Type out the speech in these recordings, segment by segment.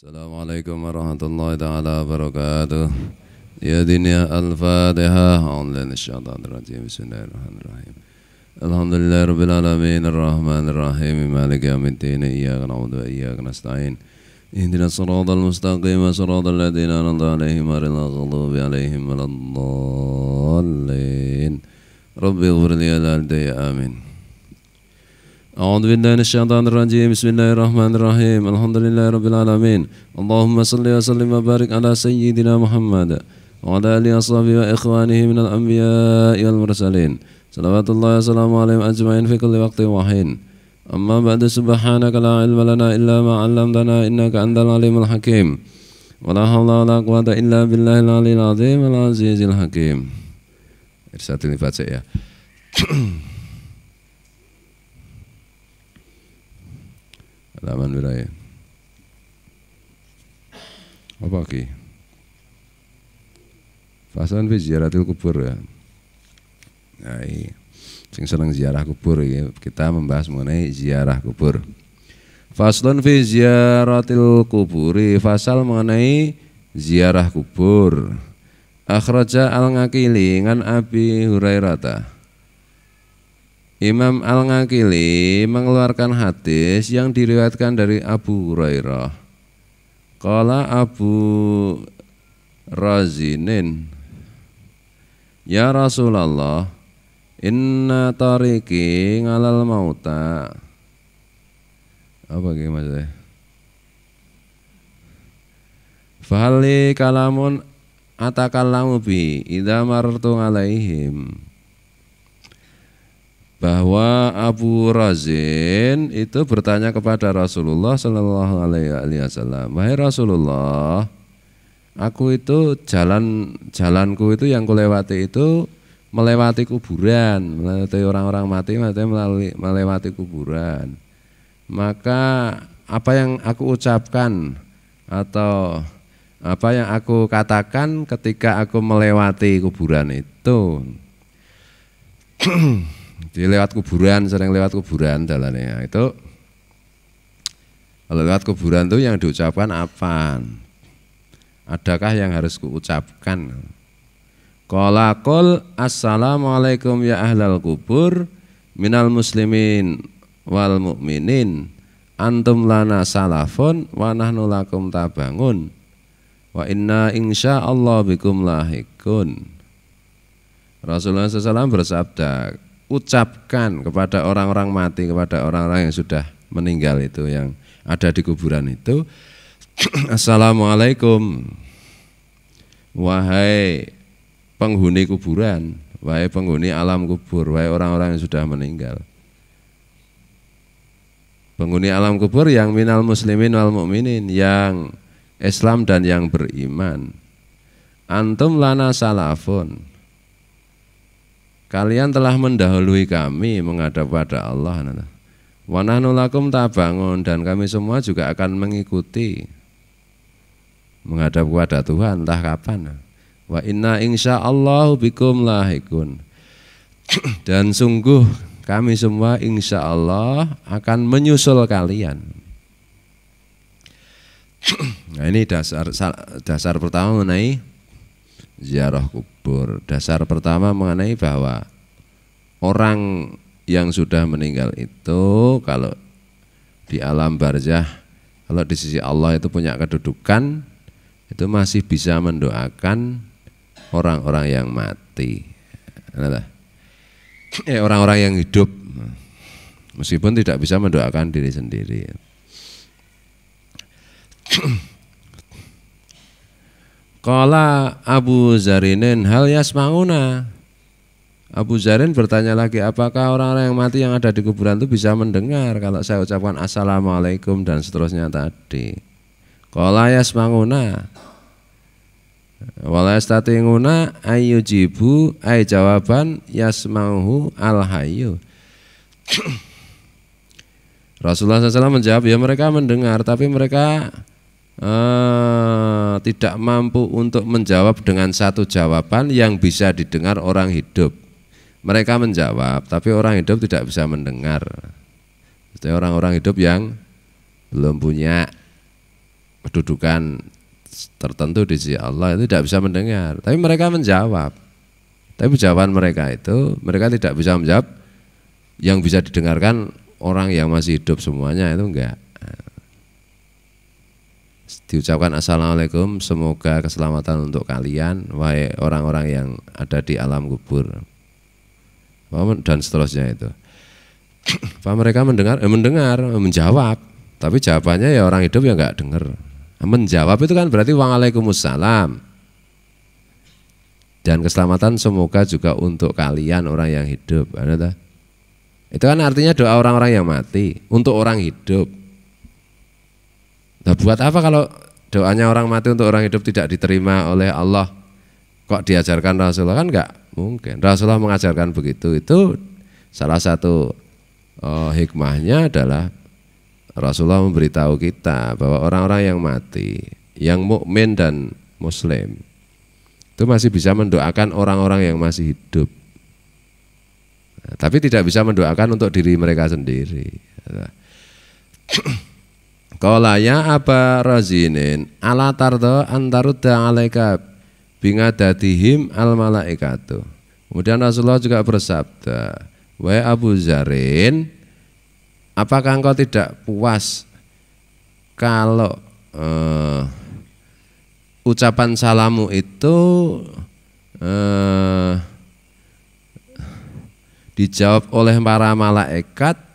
السلام عليكم ورحمة الله تعالى وبركاته يا دنيا الفاتحة عمل الشيطان الرجيم بسم الله الرحمن الرحيم الحمد لله رب العالمين الرحمن الرحيم مالك يوم الدين إياك نعبد وإياك نستعين اهدنا الصراط المستقيم صراط الذين أنعمت عليهم غير المغضوب عليهم ولا الضالين ربي اغفر لي ولوالدي آمين أعوذ بالله من الشيطان الرجيم بسم الله الرحمن الرحيم الحمد لله رب العالمين اللهم صل وسلم وبارك على سيدنا محمد وعلى آله وصحبه وإخوانه من الأنبياء والمرسلين صلوات الله وسلامه عليهم أجمعين في كل وقت وحين أما بعد سبحانك لا علم لنا إلا ما علمتنا إنك أنت العليم الحكيم ولا حول ولا قوة إلا بالله العلي العظيم العزيز الحكيم إرسال لي ya Laman wilayah apa ki fasan fi ziaratil kubur ya nah, iya. sing seneng ziarah kubur ya kita membahas mengenai ziarah kubur faslun fi ziaratil kuburi ya. fasal mengenai ziarah kubur akhraja al ngakili ngan abi hurairata Imam Al-Ngakili mengeluarkan hadis yang diriwayatkan dari Abu Hurairah. Kala Abu Razinin Ya Rasulullah Inna tariki ngalal mauta Apa gimana maksudnya? Fahali kalamun atakalamu bi Idha martu ngalaihim bahwa Abu Razin itu bertanya kepada Rasulullah Shallallahu Alaihi Wasallam, wahai Rasulullah, aku itu jalan jalanku itu yang kulewati itu melewati kuburan, melewati orang-orang mati, melewati, melewati kuburan. Maka apa yang aku ucapkan atau apa yang aku katakan ketika aku melewati kuburan itu Jadi lewat kuburan, sering lewat kuburan jalannya itu. Kalau lewat kuburan tuh yang diucapkan apa? Adakah yang harus kuucapkan? Kolakol assalamualaikum ya ahlal kubur minal muslimin wal mukminin antum lana salafun wa nahnu lakum tabangun wa inna insya Allah bikum lahikun Rasulullah SAW bersabda ucapkan kepada orang-orang mati, kepada orang-orang yang sudah meninggal itu yang ada di kuburan itu Assalamualaikum Wahai penghuni kuburan Wahai penghuni alam kubur Wahai orang-orang yang sudah meninggal Penghuni alam kubur yang minal muslimin wal mu'minin Yang Islam dan yang beriman Antum lana salafun Kalian telah mendahului kami menghadap pada Allah. wanahnulakum tabangun dan kami semua juga akan mengikuti menghadap kepada Tuhan entah kapan. Wa inna insya Allah bikum lahikun. Dan sungguh kami semua insya Allah akan menyusul kalian. Nah ini dasar dasar pertama mengenai ziarah kubur. Dasar pertama mengenai bahwa orang yang sudah meninggal itu kalau di alam barzah kalau di sisi Allah itu punya kedudukan itu masih bisa mendoakan orang-orang yang mati. orang eh, orang-orang yang hidup meskipun tidak bisa mendoakan diri sendiri. Kala Abu Zarinin hal yasmauna. Abu Zarin bertanya lagi, apakah orang-orang yang mati yang ada di kuburan itu bisa mendengar kalau saya ucapkan assalamualaikum dan seterusnya tadi. Kala yasmauna. Wala yastatinguna ayyujibu ay jawaban yasmauhu alhayu. Rasulullah SAW menjawab, ya mereka mendengar, tapi mereka Eh, tidak mampu untuk menjawab dengan satu jawaban yang bisa didengar orang hidup. Mereka menjawab, tapi orang hidup tidak bisa mendengar. Jadi orang-orang hidup yang belum punya kedudukan tertentu di sisi Allah itu tidak bisa mendengar. Tapi mereka menjawab. Tapi jawaban mereka itu mereka tidak bisa menjawab yang bisa didengarkan orang yang masih hidup semuanya itu enggak diucapkan assalamualaikum semoga keselamatan untuk kalian wahai orang-orang yang ada di alam kubur dan seterusnya itu Pak mereka mendengar eh, mendengar menjawab tapi jawabannya ya orang hidup ya nggak dengar menjawab itu kan berarti waalaikumsalam dan keselamatan semoga juga untuk kalian orang yang hidup itu kan artinya doa orang-orang yang mati untuk orang hidup Nah, buat apa kalau doanya orang mati untuk orang hidup tidak diterima oleh Allah? Kok diajarkan Rasulullah kan enggak mungkin. Rasulullah mengajarkan begitu itu salah satu oh, hikmahnya adalah Rasulullah memberitahu kita bahwa orang-orang yang mati, yang mukmin dan muslim itu masih bisa mendoakan orang-orang yang masih hidup. Nah, tapi tidak bisa mendoakan untuk diri mereka sendiri. Nah, Kala ya apa rozinin ala tardo antarudda alaika bingadatihim al malaikatu. Kemudian Rasulullah juga bersabda, Wa Abu Zarin, apakah engkau tidak puas kalau uh, ucapan salamu itu uh, dijawab oleh para malaikat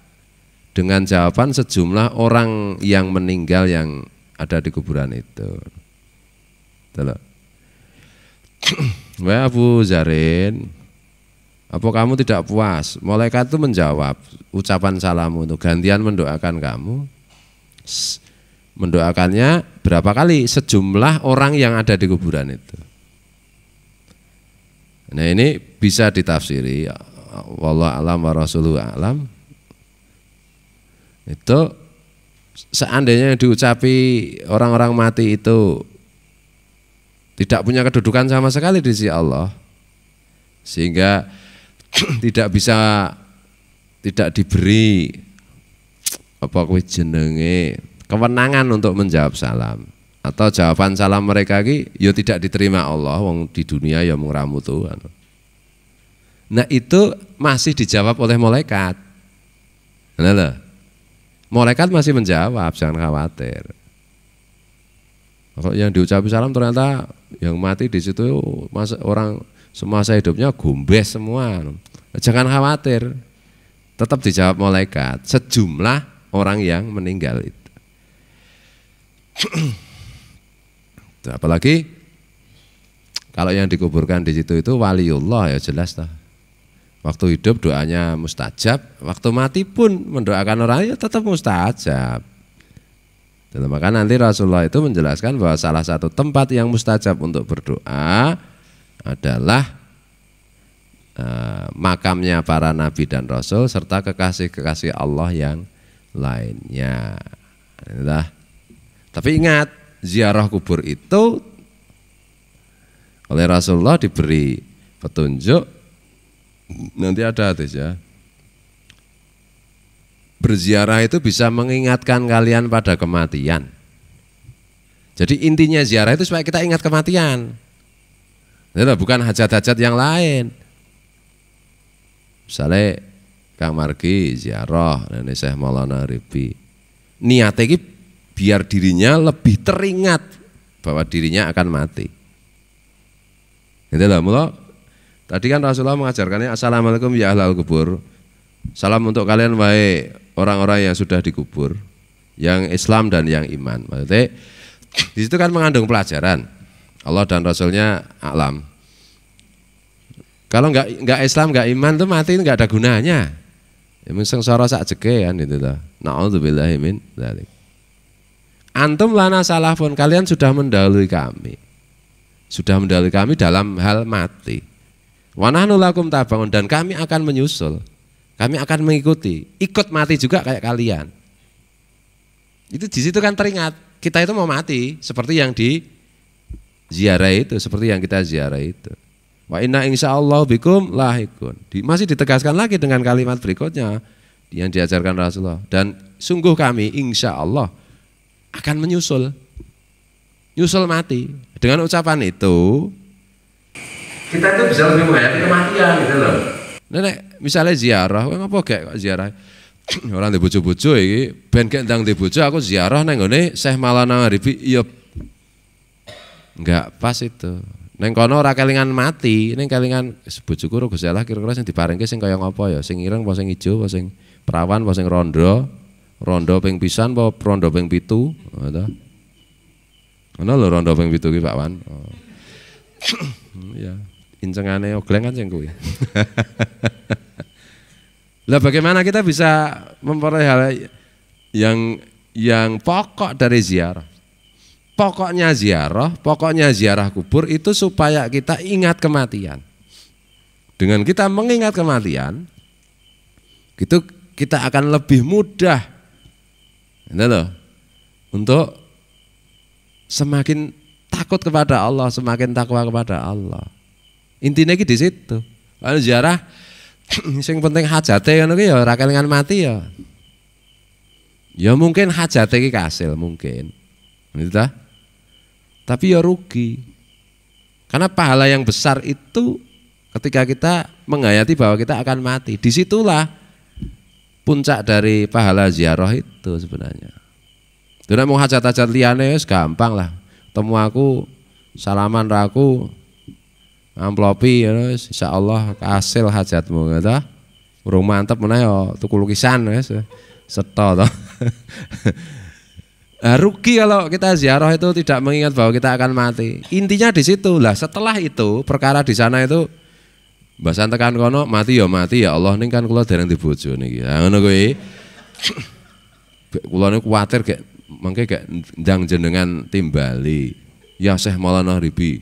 dengan jawaban sejumlah orang yang meninggal yang ada di kuburan itu. Tuh Wah Abu Zarin, apa kamu tidak puas? Malaikat itu menjawab ucapan salamu itu gantian mendoakan kamu. Mendoakannya berapa kali? Sejumlah orang yang ada di kuburan itu. Nah ini bisa ditafsiri. Wallah alam wa rasuluh alam itu seandainya yang diucapi orang-orang mati itu tidak punya kedudukan sama sekali di sisi Allah sehingga tidak bisa tidak diberi apa kowe jenenge kewenangan untuk menjawab salam atau jawaban salam mereka ki ya tidak diterima Allah wong di dunia ya ramu Tuhan. Nah itu masih dijawab oleh malaikat. Nah, Malaikat masih menjawab, jangan khawatir. Kalau yang diucapi salam ternyata yang mati di situ orang semasa hidupnya gombes semua. Jangan khawatir, tetap dijawab malaikat sejumlah orang yang meninggal itu. Apalagi kalau yang dikuburkan di situ itu waliullah ya jelas lah Waktu hidup doanya mustajab, waktu mati pun mendoakan orang ya tetap mustajab. Dan maka nanti Rasulullah itu menjelaskan bahwa salah satu tempat yang mustajab untuk berdoa adalah eh, makamnya para nabi dan rasul serta kekasih-kekasih Allah yang lainnya. Inilah. Tapi ingat, ziarah kubur itu oleh Rasulullah diberi petunjuk nanti ada hati ya. Berziarah itu bisa mengingatkan kalian pada kematian. Jadi intinya ziarah itu supaya kita ingat kematian. Bukan hajat-hajat yang lain. Misalnya Kang Margi ziarah, ini Syekh Maulana Ribi. Niatnya ini biar dirinya lebih teringat bahwa dirinya akan mati. Itu lah, mulai Tadi kan Rasulullah mengajarkannya Assalamualaikum ya ahlal kubur Salam untuk kalian wahai orang-orang yang sudah dikubur Yang Islam dan yang iman Maksudnya di situ kan mengandung pelajaran Allah dan Rasulnya alam Kalau nggak nggak Islam nggak iman tuh mati nggak ada gunanya Ya sengsara sak jeke kan itu tuh Na'udzubillahi Antum lana salah pun kalian sudah mendahului kami Sudah mendahului kami dalam hal mati Wanahnu lakum tabangun dan kami akan menyusul. Kami akan mengikuti, ikut mati juga kayak kalian. Itu di situ kan teringat, kita itu mau mati seperti yang di ziarah itu, seperti yang kita ziarah itu. Wa inna insyaallah bikum lahikun. Di, masih ditegaskan lagi dengan kalimat berikutnya yang diajarkan Rasulullah dan sungguh kami insya Allah akan menyusul nyusul mati dengan ucapan itu kita itu bisa lebih menghayati kematian gitu loh Nenek misalnya ziarah, kowe ngapa gak ziarah? Orang di bucu-bucu iki, ben gak ndang di bucu aku ziarah nang ngene Syekh Maulana Ribi, iya enggak pas itu. Neng kono ora kelingan mati, neng kelingan bojoku ora Gusti salah, kira-kira sing diparingke sing kaya ngopo ya, sing ireng apa sing ijo apa sing perawan apa sing rondo, rondo ping pisan apa rondo ping pitu, ngono. Ngono lho rondo ping pitu ki Pak Wan. Oh. ya. Kincengane oglengan sing kuwi. Lah bagaimana kita bisa memperoleh hal yang yang pokok dari ziarah? Pokoknya ziarah, pokoknya ziarah kubur itu supaya kita ingat kematian. Dengan kita mengingat kematian, itu kita akan lebih mudah loh, untuk semakin takut kepada Allah, semakin takwa kepada Allah intinya iki di situ. Kalau ziarah sing penting hajate kan, ki ya rakyat dengan mati ya. Ya mungkin hajate iki kasil mungkin. Gitu ta? Tapi ya rugi. Karena pahala yang besar itu ketika kita menghayati bahwa kita akan mati. Disitulah puncak dari pahala ziarah itu sebenarnya. Tidak mau hajat-hajat liane gampang lah. Temu aku, salaman raku, amplopi nah, ya wis insyaallah kasil hajatmu ta. Ya, Urung mantep meneh ya tuku lukisan wis. Seto to. Nah, rugi kalau kita ziarah itu tidak mengingat bahwa kita akan mati. Intinya di situ lah. Setelah itu perkara di sana itu bahasa tekan kono mati ya mati ya Allah ini kan kalau dereng dibujo nih, nah, ya ngono kuwi. Kula niku kuwatir gek mengke gek ndang jenengan timbali. Ya Syekh Maulana Ribi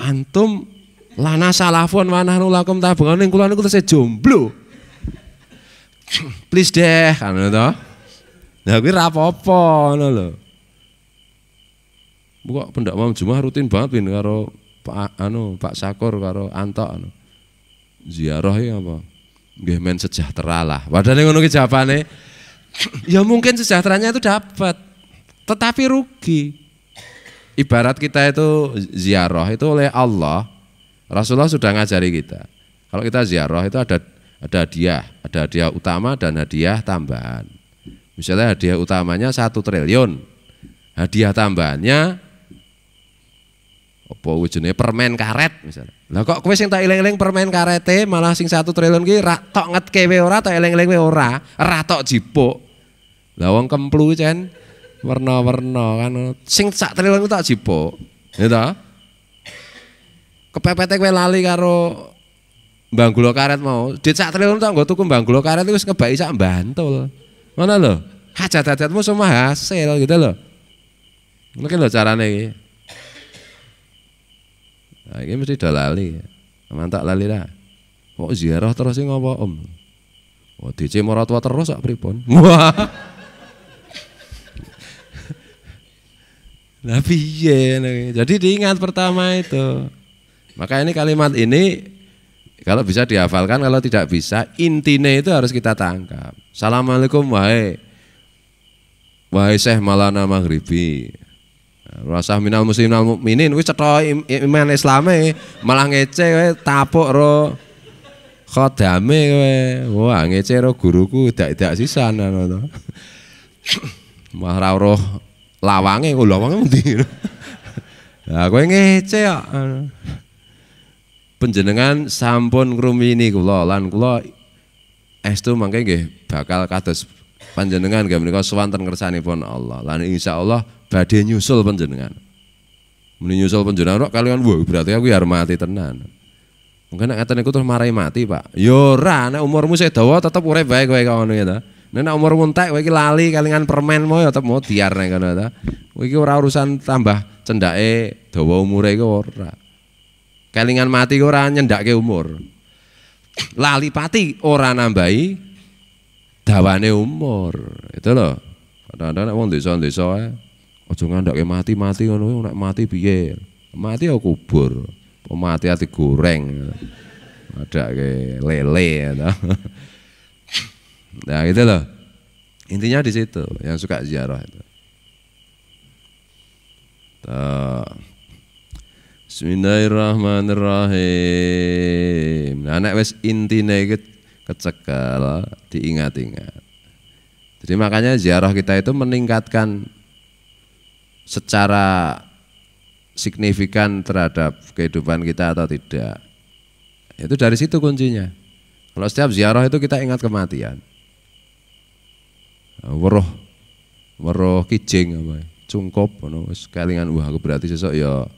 antum lana salafun wa nahnu lakum tabungan ning kula niku tesih jomblo. Please deh, kan to. Lah kuwi ra apa-apa ngono pendak rutin banget pin karo Pak anu Pak Sakur karo Antok anu. Ziarah ya apa? Nggih men sejahtera lah. Padahal ngono ki jawabane ya mungkin sejahteranya itu dapat. Tetapi rugi ibarat kita itu ziarah itu oleh Allah Rasulullah sudah ngajari kita kalau kita ziarah itu ada ada hadiah ada hadiah utama dan hadiah tambahan misalnya hadiah utamanya satu triliun hadiah tambahannya apa wujudnya permen karet misalnya lah kok kue sing tak ileng ileng permen karet malah sing satu triliun gini rak tok ngat we ora tak ileng ileng we ora rak tok jipuk lah kemplu cen warna-warna kan. Sing sak triliun ku tak jipuk. Ya ta? Kepepete kowe lali karo Banggulo karet mau. di sak triliun tak nggo tuku Banggulo karet itu ngebayi sak Bantul. Mana lo? Hajat-hajatmu semua hasil gitu lo Mungkin lo carane ini Nah, ini mesti udah lali. Mantak lali lah. Kok ziarah terus sih ngapa om? Oh, DC marotwa terus sak pripun. Wah. Nabi piye Jadi diingat pertama itu. Maka ini kalimat ini kalau bisa dihafalkan, kalau tidak bisa intine itu harus kita tangkap. Assalamualaikum wahai wahai Syekh Malana Maghribi. Rasah minal muslim al mukminin wis cetha iman islame malah ngece kowe tapuk ro khodame kowe. Wah ngece ro guruku dak-dak sisan ngono to. roh lawange kok oh, lawange endi Lah kowe ngece kok panjenengan sampun ngrumini kula lan kula estu mangke nggih bakal kados panjenengan nggih menika swanten kersanipun Allah lan insyaallah badhe nyusul panjenengan muni nyusul panjenengan kok kalian wah berarti aku ya mati tenan mungkin nek ngaten iku terus marai mati Pak yo ya ora nek umurmu sik dawa tetep urip bae kowe kok ngono ya ta Nek umur muntek kowe iki lali kalingan permen mau ya tetep mau diar nek ngono ta. Kowe iki ora urusan tambah cendake dawa umure iku ora. Kalingan mati ora ke umur. Lali pati ora nambahi dawane umur. Itu loh, Kadang-kadang nek wong desa-desa ae aja ngandake mati-mati ngono nek mati piye. Mati ya kubur. Mati ati goreng. Ada ke lele ya. Nah gitu loh. Intinya di situ yang suka ziarah itu. Tuh. Bismillahirrahmanirrahim. Nah, nek wis intine iki kecekel diingat-ingat. Jadi makanya ziarah kita itu meningkatkan secara signifikan terhadap kehidupan kita atau tidak. Itu dari situ kuncinya. Kalau setiap ziarah itu kita ingat kematian weruh weruh kijing apa ya? cungkup ngono wis kelingan wah aku berarti sesuk ya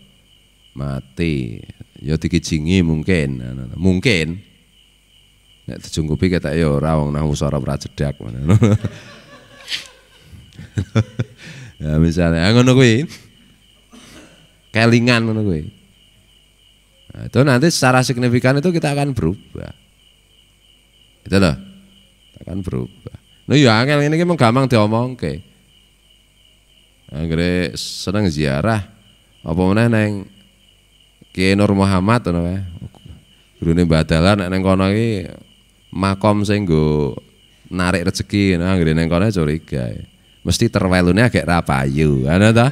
mati ya dikijingi mungkin mungkin nek dijungkupi ketek ya ora wong nahu sora prajedak ya misalnya ah, ngono kuwi kelingan ngono kuwi nah, itu nanti secara signifikan itu kita akan berubah itu loh kita akan berubah Nah ya angel ngene iki mung gampang diomongke. Anggere seneng ziarah apa mana neng Kiai Nur Muhammad ngono wae. Gurune badalan neng kono iki makom senggo narik rezeki nah anggere neng kono curiga. Mesti terwelune agak rapayu, ada tak?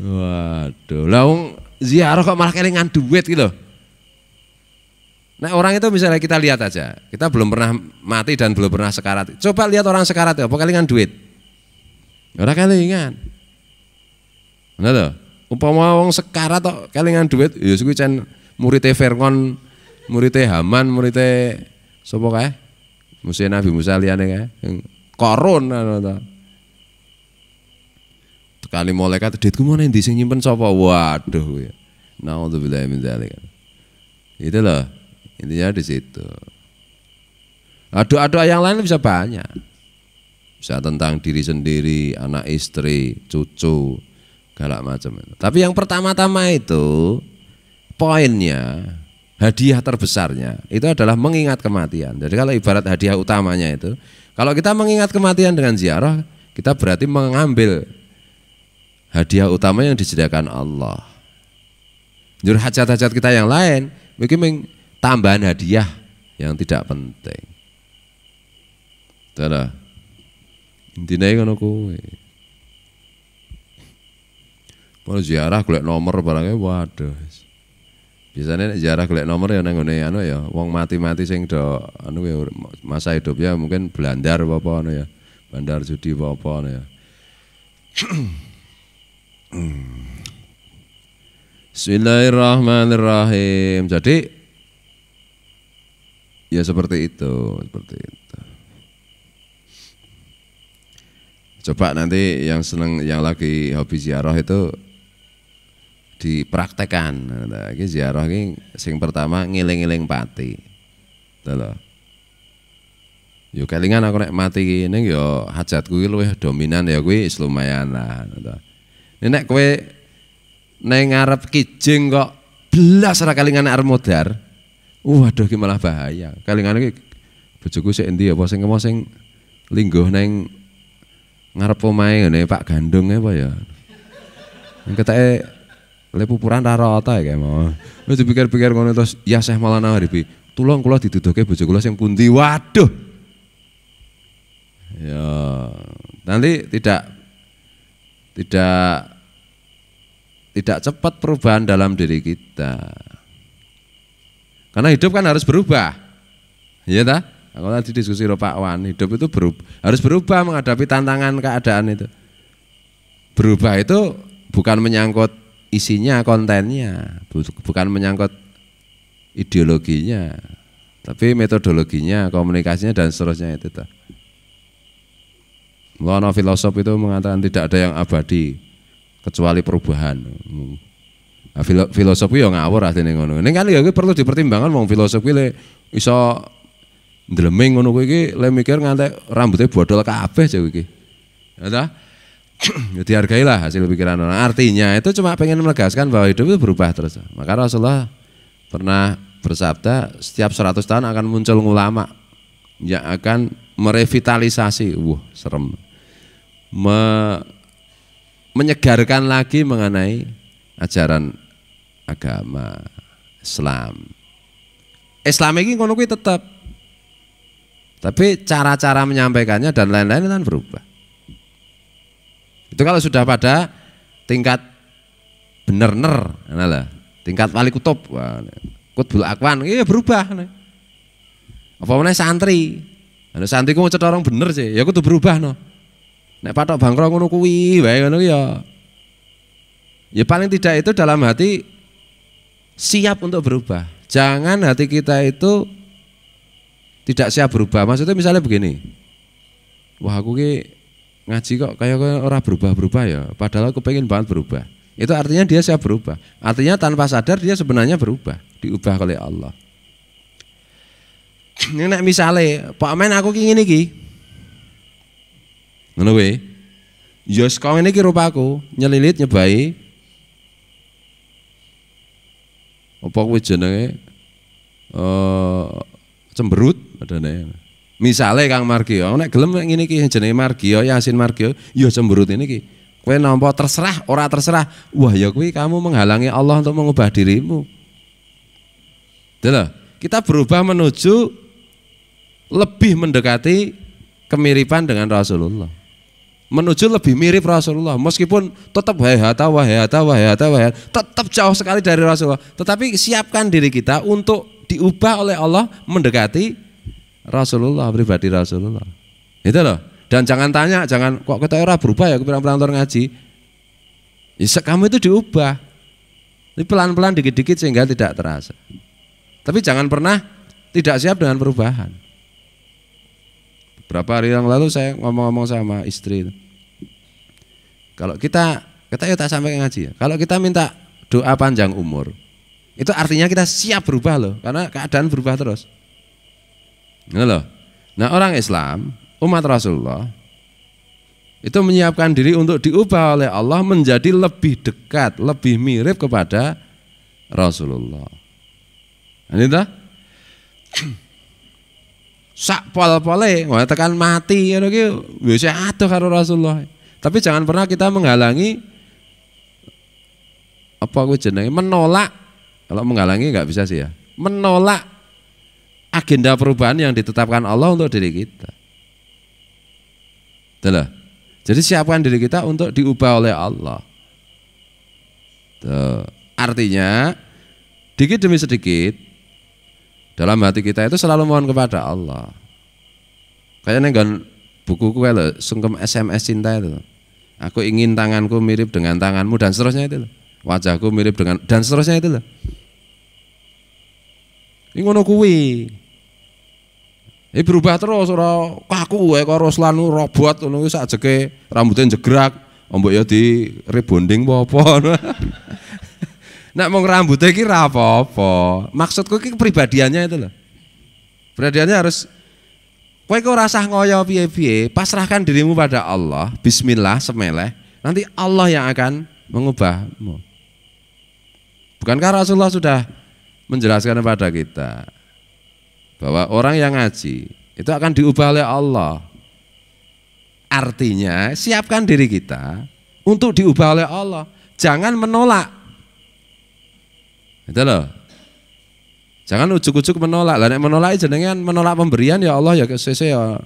Waduh, lah ziarah kok malah kelingan duit iki lho. Nah orang itu misalnya kita lihat aja, kita belum pernah mati dan belum pernah sekarat. Coba lihat orang sekarat ya, kalian duit. Orang kalian ingat loh. Umpama wong sekarat tok kalian duit, ya suku cen murite Vergon, murite Haman, murite sopo kae? Musa Nabi Musa liyane kae. Korun ngono nah, nah, to. Nah. Tekani malaikat duitku mana yang disimpan nyimpen Waduh ya. untuk min dzalik. Itu loh. Intinya di situ. Aduh doa yang lain bisa banyak. Bisa tentang diri sendiri, anak istri, cucu, galak macam itu. Tapi yang pertama-tama itu poinnya hadiah terbesarnya itu adalah mengingat kematian. Jadi kalau ibarat hadiah utamanya itu, kalau kita mengingat kematian dengan ziarah, kita berarti mengambil hadiah utama yang disediakan Allah. Jur hajat-hajat kita yang lain, mungkin tambahan hadiah yang tidak penting. Tada, intinya kan aku mau ziarah kulit nomor barangnya waduh. Biasanya nek ziarah kulit nomor ya nengone ngene anu ya uang mati-mati sing do anu ya masa hidupnya mungkin belandar apa apa anu ya. Bandar judi apa apa anu ya. Bismillahirrahmanirrahim. Jadi Ya seperti itu, seperti itu. Coba nanti yang seneng yang lagi hobi ziarah itu dipraktekan. Nah, ini ziarah ini sing pertama ngiling-ngiling pati. Tuh gitu Yuk Yo kelingan aku naik mati ini, yo hajat gue luwih dominan ya kuwi lumayan lah. Gitu. Nek kue naik ngarep kijing kok belas ora kelingan arep Waduh ki malah bahaya. kalingan ki bojoku sik endi ya, sing kemo sing lingguh neng ngarep omahe ngene Pak Gandung apa ya. Yang ketake le pupuran ra rata ya mau. Wis dipikir-pikir ngono terus ya Syekh Maulana Haribi, tulung kula diduduke bojo kula sing pundi? Waduh. Ya, nanti tidak tidak tidak cepat perubahan dalam diri kita. Karena hidup kan harus berubah. Iya ta? Aku tadi diskusi sama Pak Wan, hidup itu berubah, harus berubah menghadapi tantangan keadaan itu. Berubah itu bukan menyangkut isinya, kontennya, bukan menyangkut ideologinya, tapi metodologinya, komunikasinya dan seterusnya itu. Ta. Lono filosof itu mengatakan tidak ada yang abadi kecuali perubahan. Nah, filo filosofi yang ngawur nih ngono. Neng kali ya perlu dipertimbangkan wong filosofi le iso dreaming ngono gue iki le mikir ngante rambutnya bodol kabeh apa iki. Ya ta? ya dihargailah hasil pikiran orang. Artinya itu cuma pengen menegaskan bahwa hidup itu berubah terus. Maka Rasulullah pernah bersabda setiap 100 tahun akan muncul ulama yang akan merevitalisasi, wah serem, Me menyegarkan lagi mengenai ajaran agama Islam. Islam ini ngono kuwi tetap tapi cara-cara menyampaikannya dan lain-lain kan berubah. Itu kalau sudah pada tingkat bener-ner, nah lah, tingkat wali kutub, kutbul akwan, iya berubah. Nah. Apa mana santri, ada santri kok cerita orang bener sih, ya kudu berubah no. Nah. Nek patok bangkrong ngono kuwi, wae ngono ya. Ya paling tidak itu dalam hati siap untuk berubah. Jangan hati kita itu tidak siap berubah. Maksudnya misalnya begini, wah aku ki ngaji kok kayak orang berubah-berubah ya. Padahal aku pengen banget berubah. Itu artinya dia siap berubah. Artinya tanpa sadar dia sebenarnya berubah, diubah oleh Allah. Ini nek misale, Pak Men aku ingin ini iki. Ngono kuwi. Ya kau ini ngene iki rupaku, nyelilit nyebai apa kuwi jenenge eh cemberut padane. Misale Kang Margio, oh, nek gelem nek ngene iki jenenge Margio, Yasin Margio, ya cemberut ini iki. Kowe nampa terserah, ora terserah. Wah, ya kuwi kamu menghalangi Allah untuk mengubah dirimu. Dela, kita berubah menuju lebih mendekati kemiripan dengan Rasulullah menuju lebih mirip Rasulullah meskipun tetap hayata wahayata wahayata wahayata tetap jauh sekali dari Rasulullah tetapi siapkan diri kita untuk diubah oleh Allah mendekati Rasulullah pribadi Rasulullah itu loh dan jangan tanya jangan kok kita era berubah ya kurang-kurang ngaji ya, kamu itu diubah ini pelan-pelan dikit-dikit sehingga tidak terasa tapi jangan pernah tidak siap dengan perubahan Berapa hari yang lalu saya ngomong-ngomong sama istri Kalau kita, kita ya tak sampai ngaji ya. Kalau kita minta doa panjang umur, itu artinya kita siap berubah loh, karena keadaan berubah terus. Ini loh. Nah orang Islam, umat Rasulullah, itu menyiapkan diri untuk diubah oleh Allah menjadi lebih dekat, lebih mirip kepada Rasulullah. Ini sak pol-pole wah tekan mati ngono ki biasa adoh karo Rasulullah. Tapi jangan pernah kita menghalangi apa aku jenenge menolak kalau menghalangi nggak bisa sih ya. Menolak agenda perubahan yang ditetapkan Allah untuk diri kita. Itulah. Jadi siapkan diri kita untuk diubah oleh Allah. Tuh. Artinya dikit demi sedikit dalam hati kita itu selalu mohon kepada Allah. Kayaknya kan buku kue lo sungkem SMS cinta itu. Aku ingin tanganku mirip dengan tanganmu dan seterusnya itu Wajahku mirip dengan dan seterusnya itu loh. Ini ngono kuwi. Ini berubah terus ora kaku ya ros Ruslan robot ngono saat jeke rambutnya jegerak ombo ya di rebonding apa Nak mau rambutnya iki apa-apa. Maksudku iki kepribadiannya itu loh. Kepribadiannya harus Kau kok rasa ngoyo piye-piye, pasrahkan dirimu pada Allah. Bismillah semeleh. Nanti Allah yang akan mengubahmu. Bukankah Rasulullah sudah menjelaskan kepada kita bahwa orang yang ngaji itu akan diubah oleh Allah. Artinya, siapkan diri kita untuk diubah oleh Allah. Jangan menolak itu loh. Jangan ujuk-ujuk menolak. Lah nek menolak jenengan menolak pemberian ya Allah ya sesuk ya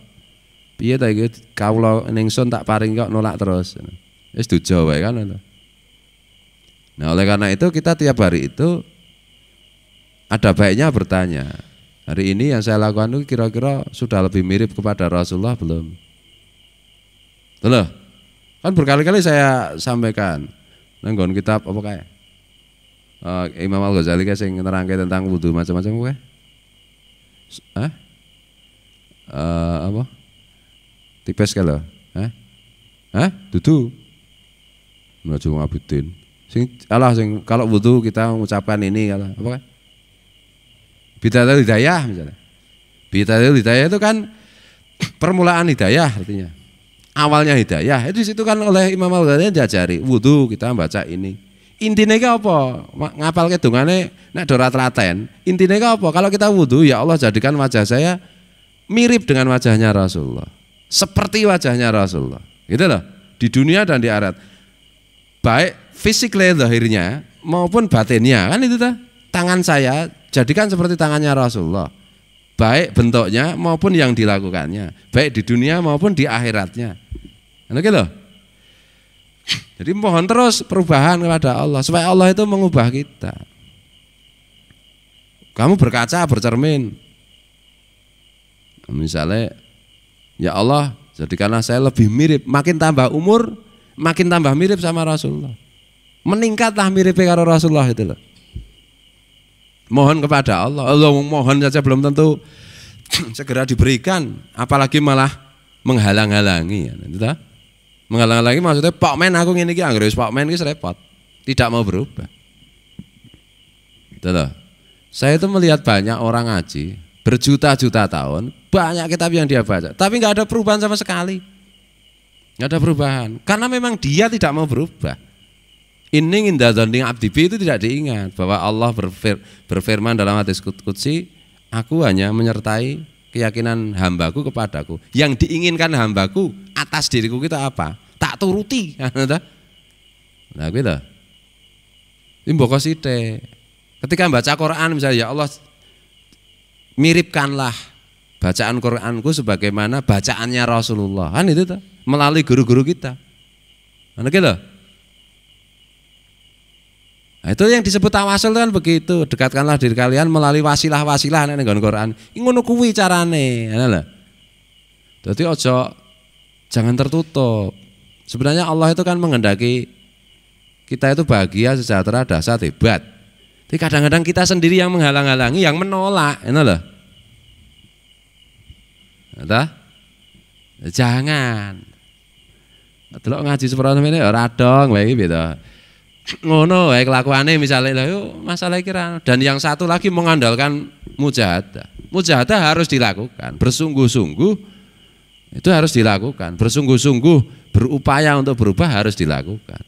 piye ta iki kawula ningsun tak paring kok nolak terus. Wis duja wae kan itu. Nah, oleh karena itu kita tiap hari itu ada baiknya bertanya. Hari ini yang saya lakukan itu kira-kira sudah lebih mirip kepada Rasulullah belum? Tuh gitu loh. Kan berkali-kali saya sampaikan. Nenggon kitab apa kayak uh, Imam Al Ghazali kan sing nerangke tentang wudhu macam-macam kowe. Hah? Uh, apa? Tipes kalau? Hah? Hah? Dudu? Menuju ngabutin. Sing alah sing kalau wudhu kita mengucapkan ini kalau apa kan? Bidatul hidayah misalnya. Bidatul hidayah itu kan permulaan hidayah artinya. Awalnya hidayah itu situ kan oleh Imam Al Ghazali diajari wudhu kita baca ini Intinya ke apa? Ngapal ke dungane, nak dorat laten Intinya ke apa? Kalau kita wudhu, ya Allah jadikan wajah saya mirip dengan wajahnya Rasulullah. Seperti wajahnya Rasulullah. Gitu loh. Di dunia dan di akhirat. Baik fisiknya lahirnya maupun batinnya kan itu tuh. Tangan saya jadikan seperti tangannya Rasulullah. Baik bentuknya maupun yang dilakukannya. Baik di dunia maupun di akhiratnya. Oke kan gitu loh. Jadi mohon terus perubahan kepada Allah supaya Allah itu mengubah kita. Kamu berkaca, bercermin. Misalnya, ya Allah, jadikanlah saya lebih mirip. Makin tambah umur, makin tambah mirip sama Rasulullah. Meningkatlah miripnya karo Rasulullah itu loh. Mohon kepada Allah. Allah mohon saja belum tentu segera diberikan, apalagi malah menghalang-halangi. Ya, gitu menghalang lagi maksudnya Pak Men aku ini iki anggere Pak Men iki repot. Tidak mau berubah. Tuh, gitu Saya itu melihat banyak orang ngaji berjuta-juta tahun, banyak kitab yang dia baca, tapi nggak ada perubahan sama sekali. Nggak ada perubahan, karena memang dia tidak mau berubah. Ini indah donding abdi itu tidak diingat bahwa Allah berfir, berfirman dalam hadis kutsi aku hanya menyertai keyakinan hambaku kepadaku. Yang diinginkan hambaku atas diriku kita apa? Tak turuti. Nah, gitu. nah gitu. Ini Ketika baca Quran misalnya ya Allah miripkanlah bacaan Quranku sebagaimana bacaannya Rasulullah. Kan itu tuh melalui guru-guru kita. anak gitu. Nah, itu yang disebut tawasul kan begitu. Dekatkanlah diri kalian melalui wasilah-wasilah nek nggon Quran. Iki ngono kuwi carane, ngono nah, lho. Dadi aja jangan tertutup. Sebenarnya Allah itu kan mengendaki kita itu bahagia, sejahtera, dahsyat, hebat. Tapi kadang-kadang kita sendiri yang menghalang-halangi, yang menolak, ini nah, lho. Ada? Nah, jangan. Delok ngaji seperti ini ya ora dong, wae gitu ngono wae kelakuane misalnya lah masalah kira dan yang satu lagi mengandalkan mujahadah. Mujahadah harus dilakukan, bersungguh-sungguh itu harus dilakukan, bersungguh-sungguh berupaya untuk berubah harus dilakukan.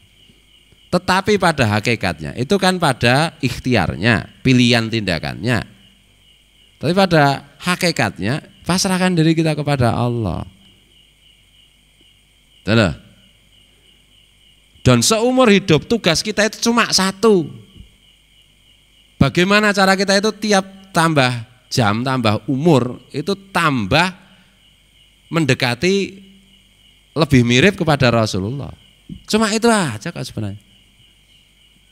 Tetapi pada hakikatnya itu kan pada ikhtiarnya, pilihan tindakannya. Tapi pada hakikatnya pasrahkan diri kita kepada Allah. Tidak dan seumur hidup tugas kita itu cuma satu. Bagaimana cara kita itu tiap tambah jam, tambah umur, itu tambah mendekati lebih mirip kepada Rasulullah. Cuma itu aja kok sebenarnya.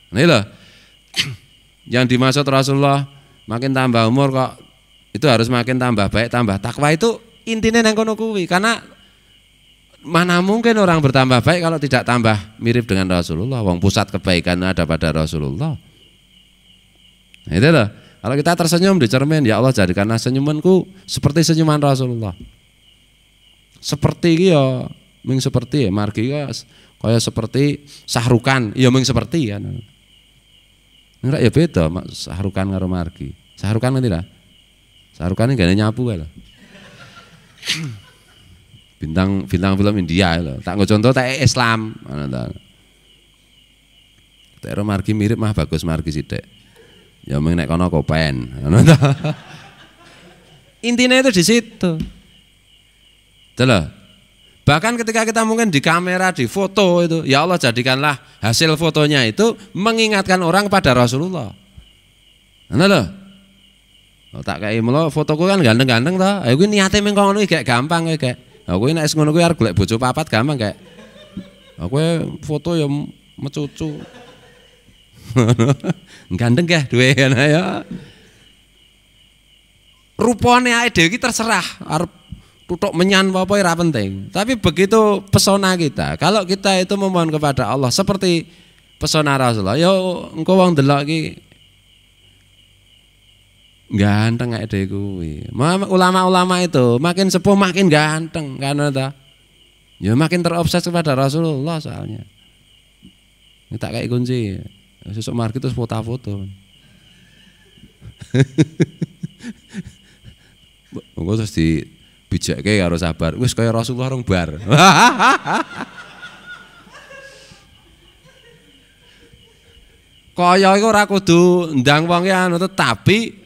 Ini loh, yang dimaksud Rasulullah makin tambah umur kok itu harus makin tambah baik, tambah takwa itu intinya yang kono kuwi karena Mana mungkin orang bertambah baik kalau tidak tambah mirip dengan Rasulullah. Wong pusat kebaikan ada pada Rasulullah. Nah, itu loh. Kalau kita tersenyum di cermin, ya Allah jadikanlah senyumanku seperti senyuman Rasulullah. Seperti ya, ming seperti ya, margi ya, kaya seperti sahrukan, ya ming seperti ya. Enggak ya beda, sahrukan karo margi. Sahrukan kan tidak? Sahrukan ini gak nyapu lah bintang bintang film India lho. Tak nggo contoh tak Islam. mana tak margi mirip mah bagus margi sithik. Ya mung nek kono kopen. Intinya itu di situ. Telah. Bahkan ketika kita mungkin di kamera, di foto itu, ya Allah jadikanlah hasil fotonya itu mengingatkan orang pada Rasulullah. Ngono lho. tak kayak melo fotoku kan ganteng-ganteng ta. Ayo niate mengkono kayak gampang kayak Aku kowe nek ngono kuwi arep golek bojo papat gampang kayak. Aku foto ya mecucu. Ganteng gak duwe ya. Rupane ae dhewe iki terserah arep tutuk menyan apa ya ora penting. Tapi begitu pesona kita, kalau kita itu memohon kepada Allah seperti pesona Rasulullah, yo ya engko wong delok iki ganteng kayak dia kuwi. Ulama-ulama itu makin sepuh makin ganteng kan noda Ya makin terobses kepada Rasulullah soalnya. Ini ya, tak kayak kunci. Sesuk market terus foto-foto. Monggo terus di bijak kayak harus sabar. Wis kayak Rasulullah orang bar. kaya iku ora kudu ndang wong anu tapi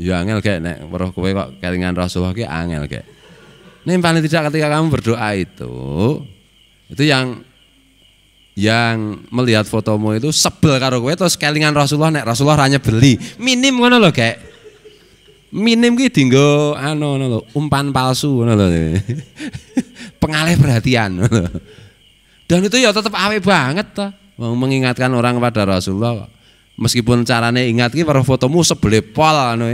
Ya angel kayak nek weruh kowe kok kelingan Rasulullah ki angel kayak. Nih paling tidak ketika kamu berdoa itu itu yang yang melihat fotomu itu sebel karo kowe terus kelingan Rasulullah nek Rasulullah ranya beli. Minim ngono lo kayak. Minim ki dinggo anu ngono lho, umpan palsu ngono lho. Pengalih perhatian ngono Dan itu ya tetap awet banget toh mengingatkan orang kepada Rasulullah Meskipun caranya ingat ki para fotomu pol, anu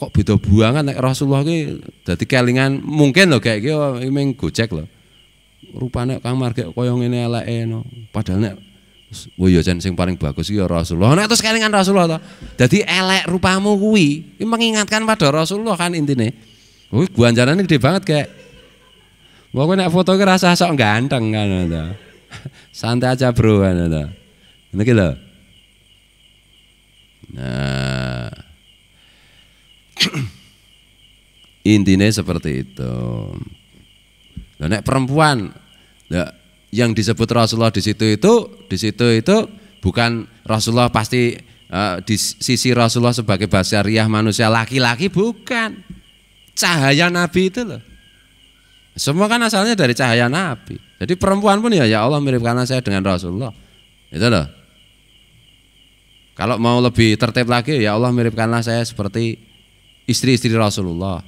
Kok beda buangan nek Rasulullah ki dadi kelingan mungkin lho kayak ki oh, ming gojek lho. Rupane Kang kayak koyo ngene eleke no. Padahal nek Oh ya sing paling bagus ya Rasulullah. Nek terus kelingan Rasulullah to. Dadi elek rupamu kuwi mengingatkan pada Rasulullah kan intine. Kuwi guanjarane gede banget kayak Pokoknya nek foto ki rasa sok ganteng kan to. Santai aja bro kan to. Niki lho. Nah, intinya seperti itu. Nah, nek perempuan, nah, yang disebut Rasulullah di situ itu, di situ itu bukan Rasulullah pasti uh, di sisi Rasulullah sebagai basyariah manusia laki-laki bukan. Cahaya Nabi itu loh. Semua kan asalnya dari cahaya Nabi. Jadi perempuan pun ya ya Allah mirip karena saya dengan Rasulullah. Itu loh. Kalau mau lebih tertib lagi, ya Allah miripkanlah saya seperti istri-istri Rasulullah.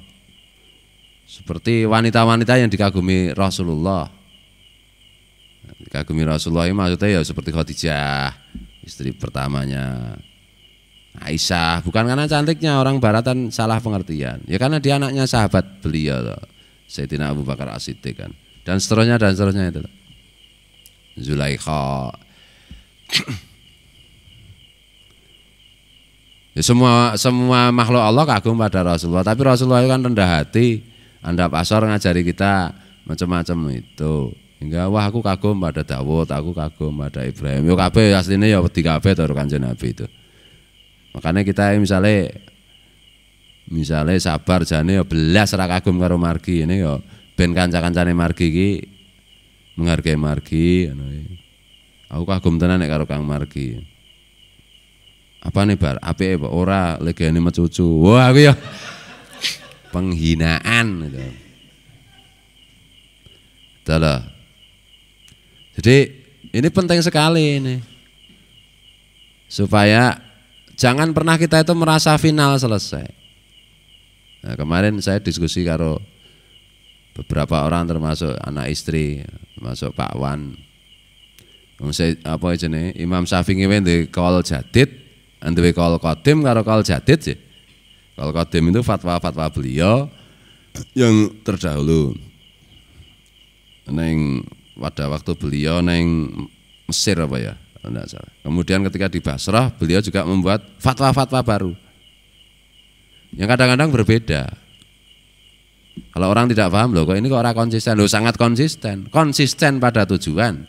Seperti wanita-wanita yang dikagumi Rasulullah. Dikagumi Rasulullah ini maksudnya ya seperti Khadijah, istri pertamanya Aisyah, bukan karena cantiknya orang baratan salah pengertian. Ya karena dia anaknya sahabat beliau loh. Sayyidina Abu Bakar As-Siddiq kan. Dan seterusnya dan seterusnya itu. Zulaikha semua semua makhluk Allah kagum pada Rasulullah, tapi Rasulullah itu kan rendah hati. Anda pasar ngajari kita macam-macam itu. Hingga wah aku kagum pada Dawud, aku kagum pada Ibrahim. Yo kabeh asline ya wedi kabeh to Kanjeng Nabi itu. Makanya kita misalnya misalnya sabar jane ya belas ra kagum karo margi ini yo, ben kanca-kancane margi iki menghargai margi Aku kagum tenan nek karo Kang Margi. Apa nih bar? Ape apa? Ora ini macucu Wah aku ya penghinaan gitu. tada. Jadi ini penting sekali ini. Supaya jangan pernah kita itu merasa final selesai. Nah, kemarin saya diskusi karo beberapa orang termasuk anak istri, termasuk Pak Wan. Wong apa nih Imam Syafi'i ini di kol jadid Andwe kal kodim karo kal jadid sih. Kal kodim itu fatwa-fatwa beliau yang terdahulu. Neng pada waktu beliau neng Mesir apa ya? Tidak salah. Kemudian ketika di Basrah beliau juga membuat fatwa-fatwa baru. Yang kadang-kadang berbeda. Kalau orang tidak paham loh, kok ini kok orang konsisten? Loh sangat konsisten, konsisten pada tujuan.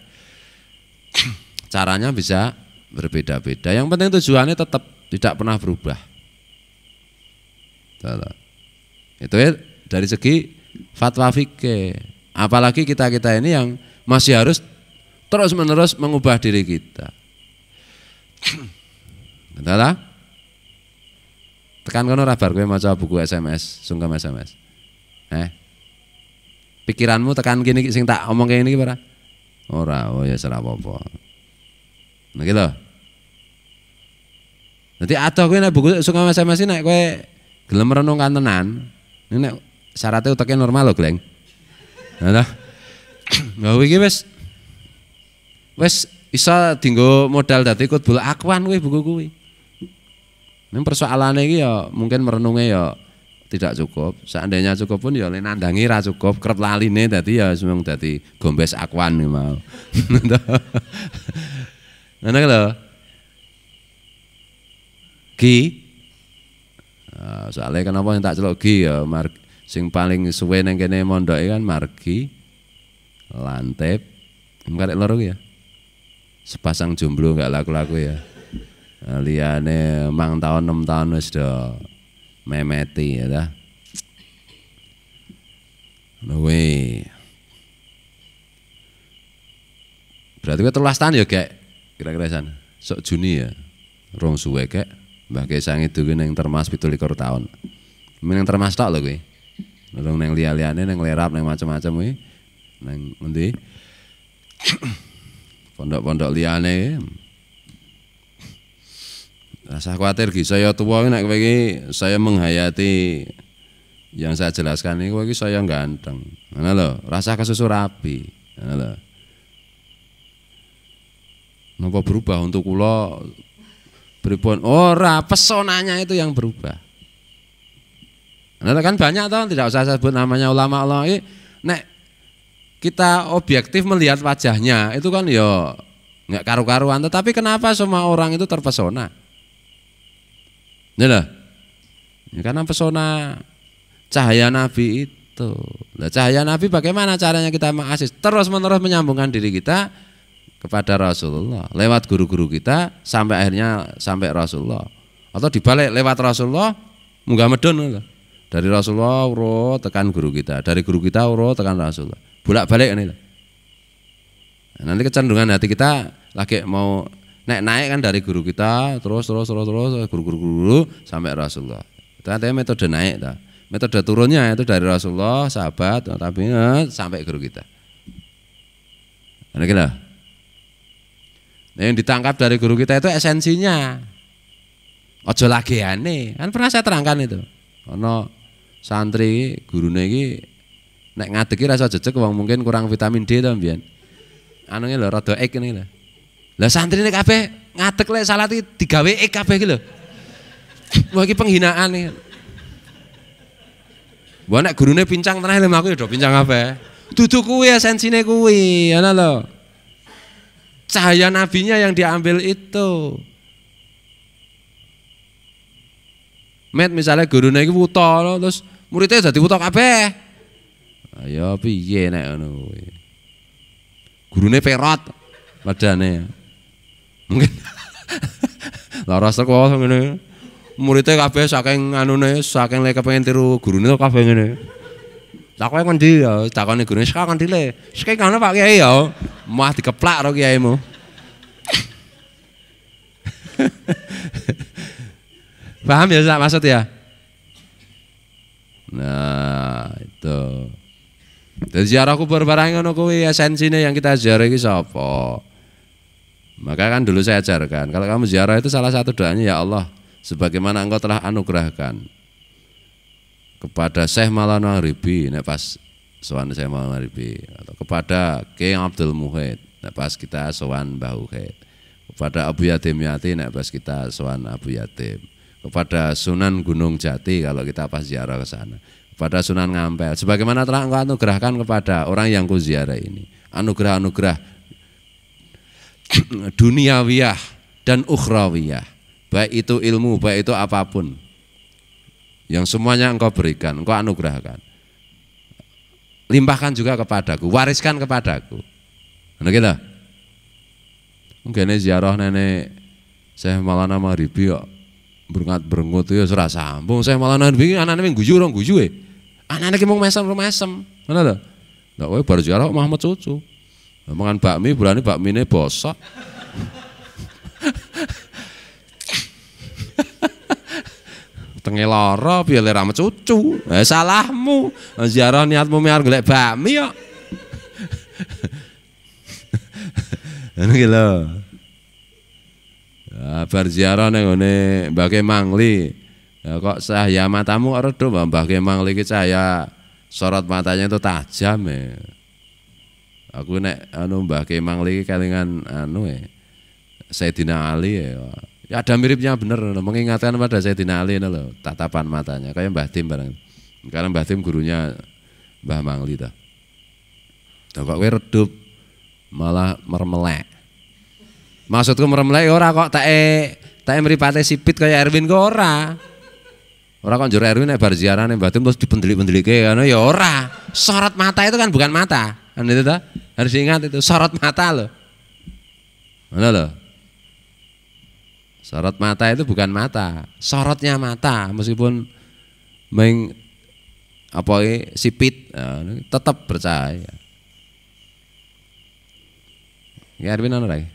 Caranya bisa berbeda-beda. Yang penting tujuannya tetap tidak pernah berubah. Itu ya dari segi fatwa fikih. Apalagi kita-kita ini yang masih harus terus-menerus mengubah diri kita. Entahlah. Tekan kono rabar mau coba buku SMS, sungkem SMS. Eh. Pikiranmu tekan gini, sing tak omong kayak gini para. Ora, oh ya salah apa Nah gitu. Nanti atau kowe nek buku suka masa mas nek kowe gelem kan tenan, nek syaratnya utaknya normal loh, Gleng. Ngono. Nah, iki wis wis iso dinggo modal dadi kutbul akwan kue buku kuwi. Ini persoalan lagi ya mungkin merenungnya ya tidak cukup. Seandainya cukup pun ya nandangi ra cukup, kerep laline dadi ya semuanya dadi gombes akwan mau. Nah, Nah, lho. Gi. Ah, soalnya kenapa yang tak celok gi ya mar sing paling suwe neng kene ikan, kan margi lantep ada loro ya sepasang jomblo nggak laku-laku ya ah, liane mang tahun enam tahun wis do memeti ya dah Luwe. Berarti gue 13 juga. ya, kira-kira sana sok Juni ya rong suwe kek Mbah Kesang itu gue neng termas pitu likur tahun meneng termas tak lo gue neng neng lia liane neng lerap neng macam-macam gue neng nanti pondok-pondok liane rasa khawatir ki saya tua neng bagi saya menghayati yang saya jelaskan ini kowe saya ganteng mana lo, rasa kasusurapi, rapi mana lo Napa berubah untuk kula pripun? Oh, ora, pesonanya itu yang berubah. Nah, kan banyak toh, tidak usah saya sebut namanya ulama Allah. ini. Nek kita objektif melihat wajahnya itu kan yo ya enggak karu-karuan. Tetapi kenapa semua orang itu terpesona? Nah, ya, karena pesona cahaya Nabi itu. Nah, cahaya Nabi bagaimana caranya kita mengasis? terus menerus menyambungkan diri kita kepada Rasulullah lewat guru-guru kita sampai akhirnya sampai Rasulullah atau dibalik lewat Rasulullah munggah medun gitu. dari Rasulullah uro tekan guru kita dari guru kita uro tekan Rasulullah bolak balik ini gitu. nah, nanti kecenderungan hati kita lagi mau naik naik kan dari guru kita terus terus terus terus guru guru guru, guru sampai Rasulullah itu nanti metode naik dah metode turunnya itu dari Rasulullah sahabat tapi eh, sampai guru kita Nah, Nah, yang ditangkap dari guru kita itu esensinya. Ojo lagi aneh. Kan pernah saya terangkan itu. Ono santri guru naik nek ngadeki rasa jejeg wong mungkin kurang vitamin D to mbiyen. Anune lho rada ek ngene lho. Lah santrine kabeh ngadeg lek salat iki digawe ek kabeh iki lho. Wah iki penghinaan iki. Wah nek gurune pincang tenan lima aku ya do pincang kabeh. Dudu kuwi esensine kuwi, ana lho. Cahaya nabinya yang diambil itu. Met misalnya gurune iki wuta terus muridnya jadi wuta kafe, Ayo piye nek anu, guru Gurune perot padane. Mungkin lara seko ini, Muridnya kabeh saking anune saking lek kepengin tiru gurune kabeh ini Takoke ngendi ya? Takone gurune saka le. Seke kana Pak Kiai ya. Mah dikeplak karo kiaimu. Paham ya sak maksud ya? Nah, itu. Dan ziarah kubur barang ngono kuwi esensinya yang kita ziarah iki sapa? Maka kan dulu saya ajarkan, kalau kamu ziarah itu salah satu doanya ya Allah, sebagaimana engkau telah anugerahkan kepada Syekh Malana Ribi nek pas sowan Syekh Maulana Ribi atau kepada King Abdul Muhid nek pas kita sowan Mbah Uhid kepada Abu Yatim Yati nek pas kita sowan Abu Yatim kepada Sunan Gunung Jati kalau kita pas ziarah ke sana kepada Sunan Ngampel sebagaimana telah engkau anugerahkan kepada orang yang ku ziarah ini anugerah-anugerah duniawiyah dan ukhrawiyah baik itu ilmu baik itu apapun yang semuanya engkau berikan, engkau anugerahkan. Limpahkan juga kepadaku, wariskan kepadaku. Nah kita. Gitu? Mungkin ini ziarah nenek saya malah Maulana Maribi e. kok berengat berengut ya serah sambung saya Maulana Maribi anak-anak yang guju orang ya. anak-anak yang mau mesem rumah mesem mana ada? Nah, woi baru ziarah Muhammad cucu. Mangan bakmi berani ini bosok. tengah lara biar lera mencucu Eh salahmu. Eh, ziarah niatmu miar golek bakmi ya ini ki lho. Ah, bar ziarah ning ini Mangli. Ya, kok cahaya matamu kok redup bagai Mangli ke cahaya sorot matanya itu tajam ya. Aku nek anu bagai Mangli kelingan anu ya. Sayyidina Ali ya. Ya ada miripnya bener, mengingatkan pada Sayyidina Ali loh, tatapan matanya kayak Mbah Tim bareng. Karena Mbah Tim gurunya Mbah Mangli ta. Tuh kok redup malah mermelek. Maksudku mermelek ora kok tak e, tak e mripate sipit kayak Erwin kok ora. Ora kok njero Erwin yang bar ziarane Mbah Tim terus dipendelik-pendelike ngono ya, ya ora. Sorot mata itu kan bukan mata. Kan itu ta? Harus ingat itu sorot mata loh. Mana loh? Sorot mata itu bukan mata, sorotnya mata meskipun meng apa sipit eh, tetap percaya. Ya Erwin ana lagi.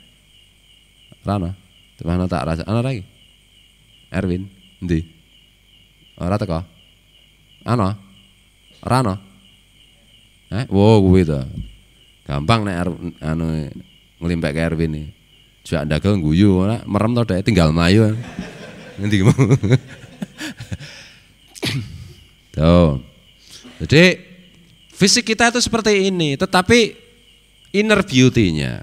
Rana, Tuhan tak rasa ana lagi. Erwin, di? Rata kok? Ana. Rana. Eh, wo gue itu Gampang nek anu ngelimpek ke Erwin nih. Jak ndagel guyu ora merem to dhek tinggal mayu, Nanti mau. Tuh. Jadi fisik kita itu seperti ini, tetapi inner beauty-nya,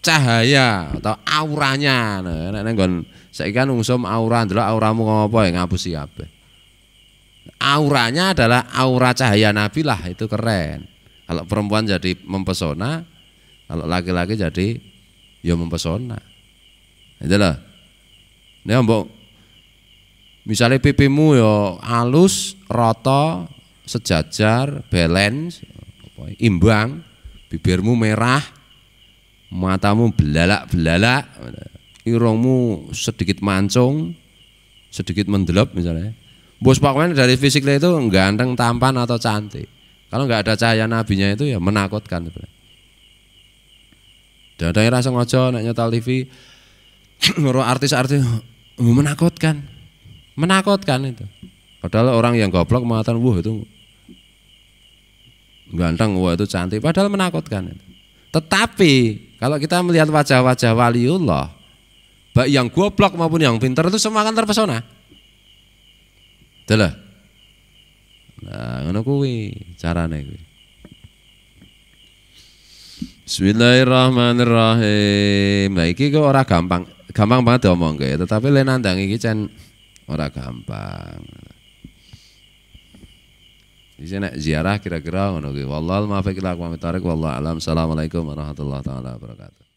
cahaya atau auranya. Nah, nek nek nggon saiki kan ngusum aura, ndelok auramu ngopo ya ngapus siapa? Auranya adalah aura cahaya Nabi lah, itu keren. Kalau perempuan jadi mempesona, kalau laki-laki jadi ya mempesona. Itulah. Ya mbok misalnya pipimu ya halus, rata, sejajar, balance, ya, imbang, bibirmu merah, matamu belalak-belalak, irungmu sedikit mancung, sedikit mendelop misalnya. Bos pakaian dari fisiknya itu ganteng, tampan atau cantik. Kalau nggak ada cahaya nabinya itu ya menakutkan sebenarnya daerah sengaja nek nyetel TV ngoro artis-artis menakutkan menakutkan itu padahal orang yang goblok mengatakan wah itu ganteng wah itu cantik padahal menakutkan itu tetapi kalau kita melihat wajah-wajah waliullah baik yang goblok maupun yang pintar itu semua akan terpesona itulah nah ngono kuwi carane kuwi Bismillahirrahmanirrahim. Nah iki kok ora gampang, gampang banget diomongke, tetapi le nandang iki cen ora gampang. Iki nek ziarah kira-kira ngono kuwi. Wallahul muwaffiq ila aqwamit thariq wallahu alam. Assalamualaikum warahmatullahi taala wabarakatuh.